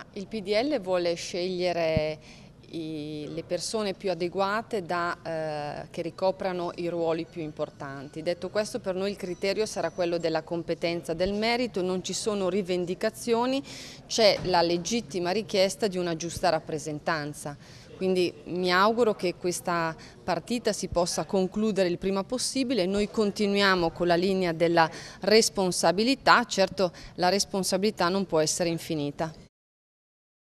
Ma il PDL vuole scegliere i, le persone più adeguate da, eh, che ricoprano i ruoli più importanti. Detto questo per noi il criterio sarà quello della competenza, del merito, non ci sono rivendicazioni, c'è la legittima richiesta di una giusta rappresentanza. Quindi mi auguro che questa partita si possa concludere il prima possibile, noi continuiamo con la linea della responsabilità, certo la responsabilità non può essere infinita.